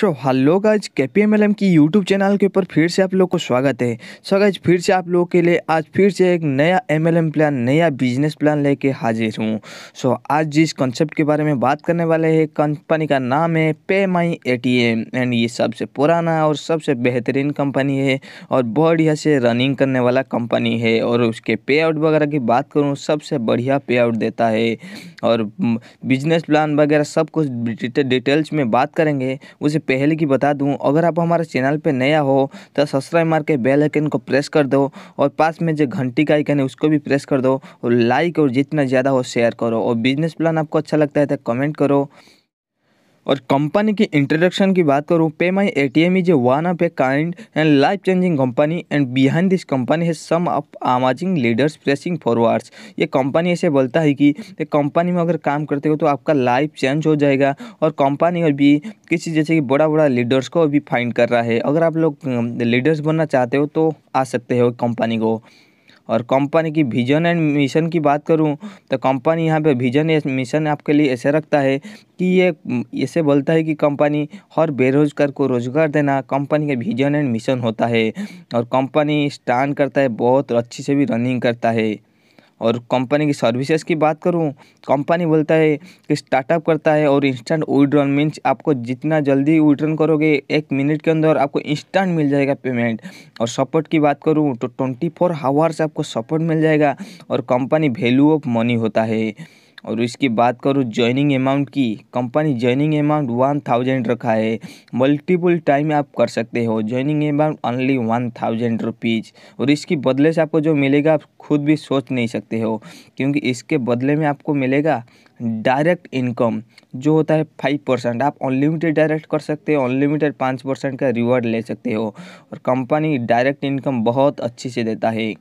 सो hello guys K P M L M की YouTube channel के ऊपर फिर से आप लोग को स्वागत है सो गाइज फिर से आप लोगों के लिए आज फिर से एक नया एम एल एम प्लान नया बिजनेस प्लान लेके हाजिर हूँ सो so, आज जिस कॉन्सेप्ट के बारे में बात करने वाले हैं कंपनी का नाम है pay my A T M and ये सबसे पुराना और सबसे बेहतरीन कंपनी है और बढ़िया से रनिंग करने वाला कंपनी है और उसके पे आउट वगैरह की बात करूँ सबसे बढ़िया पे आउट देता है और बिजनेस प्लान वगैरह सब कुछ डिटेल्स में बात करेंगे उसे पहले की बता दूं अगर आप हमारे चैनल पे नया हो तो सब्सक्राइब मार के बेल आइकन को प्रेस कर दो और पास में जो घंटी का आइकन है उसको भी प्रेस कर दो और लाइक और जितना ज़्यादा हो शेयर करो और बिजनेस प्लान आपको अच्छा लगता है तो कमेंट करो और कंपनी की इंट्रोडक्शन की बात करूँ pay my A T M is a one of a kind and life changing company and behind this company है some of amazing leaders pressing forwards ये कंपनी ऐसे बोलता है कि ये कंपनी में अगर काम करते हो तो आपका लाइफ चेंज हो जाएगा और कंपनी अभी किसी जैसे कि बड़ा बड़ा लीडर्स को भी फाइंड कर रहा है अगर आप लोग लीडर्स बनना चाहते हो तो आ सकते हो कंपनी को और कंपनी की विज़न एंड मिशन की बात करूँ तो कंपनी यहाँ पे विज़न एंड मिशन आपके लिए ऐसे रखता है कि ये ऐसे बोलता है कि कंपनी हर बेरोजगार को रोजगार देना कंपनी का विज़न एंड मिशन होता है और कंपनी स्टैंड करता है बहुत अच्छी से भी रनिंग करता है और कंपनी की सर्विसेज की बात करूँ कंपनी बोलता है कि स्टार्टअप करता है और इंस्टेंट विड्रॉल मीन्स आपको जितना जल्दी विड्रॉल करोगे एक मिनट के अंदर आपको इंस्टेंट मिल जाएगा पेमेंट और सपोर्ट की बात करूँ तो ट्वेंटी फोर आवर्स आपको सपोर्ट मिल जाएगा और कंपनी वैल्यू ऑफ मनी होता है और इसकी बात करूँ ज्वाइनिंग अमाउंट की company joining amount one thousand रखा है मल्टीपल टाइम आप कर सकते हो joining amount only one thousand rupees और इसकी बदले से आपको जो मिलेगा आप खुद भी सोच नहीं सकते हो क्योंकि इसके बदले में आपको मिलेगा डायरेक्ट इनकम जो होता है फाइव परसेंट आप अनलिमिटेड डायरेक्ट कर सकते हो अनलिमिटेड पाँच परसेंट का रिवॉर्ड ले सकते हो और कंपनी डायरेक्ट इनकम बहुत अच्छे से देता है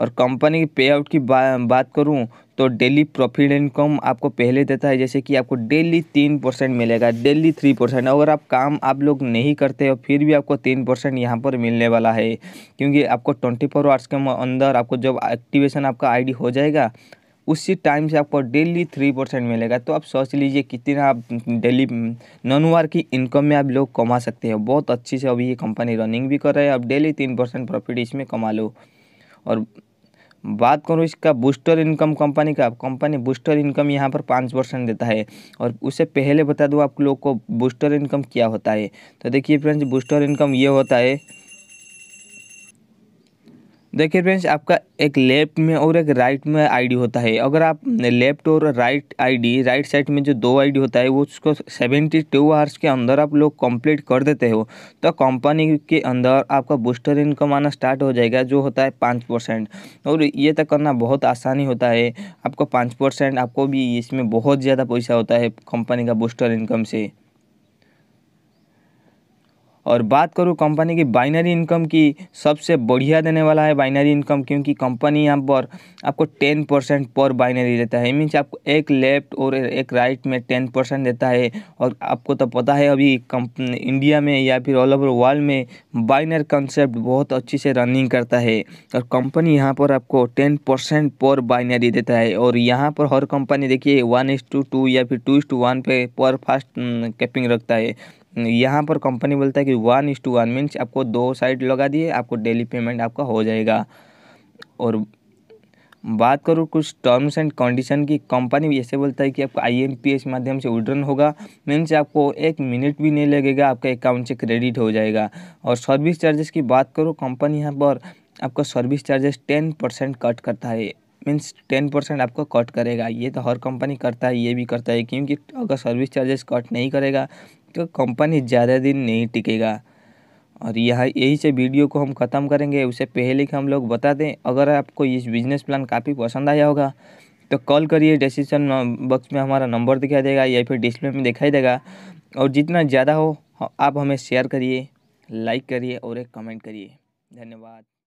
और कंपनी के पे आउट की बा, बात करूं तो डेली प्रॉफिट इनकम आपको पहले देता है जैसे कि आपको डेली तीन परसेंट मिलेगा डेली थ्री परसेंट अगर आप काम आप लोग नहीं करते हो फिर भी आपको तीन परसेंट यहाँ पर मिलने वाला है क्योंकि आपको ट्वेंटी फोर आवर्स के अंदर आपको जब एक्टिवेशन आपका आईडी हो जाएगा उसी टाइम से आपको डेली थ्री परसेंट मिलेगा तो आप सोच लीजिए कितना आप डेली नॉन वार की इनकम में आप लोग कमा सकते हो बहुत अच्छी से अभी ये कंपनी रनिंग भी कर रहे हैं आप डेली तीन परसेंट प्रॉफिट इसमें कमा लो और बात करूँ इसका बूस्टर इनकम कंपनी का कंपनी बूस्टर इनकम यहाँ पर पाँच परसेंट देता है और उससे पहले बता दूँ आप लोग को बूस्टर इनकम क्या होता है तो देखिए फ्रेंड्स बूस्टर इनकम ये होता है देखिए फ्रेंड्स आपका एक लेफ्ट में और एक राइट में आईडी होता है अगर आप लेफ्ट और राइट आईडी राइट साइड में जो दो आईडी होता है वो उसको सेवेंटी टू आवर्स के अंदर आप लोग कंप्लीट कर देते हो तो कंपनी के अंदर आपका बूस्टर इनकम आना स्टार्ट हो जाएगा जो होता है पाँच परसेंट और ये तो करना बहुत आसानी होता है आपको पाँच परसेंट आपको भी इसमें बहुत ज़्यादा पैसा होता है कंपनी का बूस्टर इनकम से और बात करूँ कंपनी की बाइनरी इनकम की सबसे बढ़िया देने वाला है बाइनरी इनकम क्योंकि कंपनी यहाँ पर आपको टेन परसेंट पर बाइनरी देता है मीन्स आपको एक लेफ्ट और एक राइट में टेन परसेंट देता है और आपको तो पता है अभी इंडिया में या फिर ऑल ओवर वर्ल्ड में बाइनर कंसेप्ट बहुत अच्छी से रनिंग करता है और कंपनी यहाँ पर आपको टेन परसेंट पर बाइनरी देता है और यहाँ पर हर कंपनी देखिए वन टू टू या फिर टू टू वन पे पर फास्ट कैपिंग mm, रखता है यहाँ पर कंपनी बोलता है कि one is two one means आपको दो साइड लगा दिए आपको डेली पेमेंट आपका हो जाएगा और बात करूँ कुछ टर्म्स एंड कंडीशन की कंपनी ऐसे बोलता है कि आपका आई एम पी एस माध्यम से उड्रन होगा मीन्स आपको एक मिनट भी नहीं लगेगा आपका अकाउंट से क्रेडिट हो जाएगा और सर्विस चार्जेस की बात करूँ कंपनी यहाँ पर आपका service charges ten percent cut करता है मीन्स टेन परसेंट आपको कट करेगा ये तो हर कंपनी करता है ये भी करता है क्योंकि अगर सर्विस चार्जेस कट नहीं करेगा तो कंपनी ज़्यादा दिन नहीं टिकेगा और यहाँ यही से वीडियो को हम ख़त्म करेंगे उससे पहले कि हम लोग बता दें अगर आपको ये बिजनेस प्लान काफ़ी पसंद आया होगा तो कॉल करिए डिसीजन बॉक्स में हमारा नंबर दिखाई देगा या फिर डिस्प्ले में दिखाई देगा और जितना ज़्यादा हो आप हमें शेयर करिए लाइक करिए और एक कमेंट करिए धन्यवाद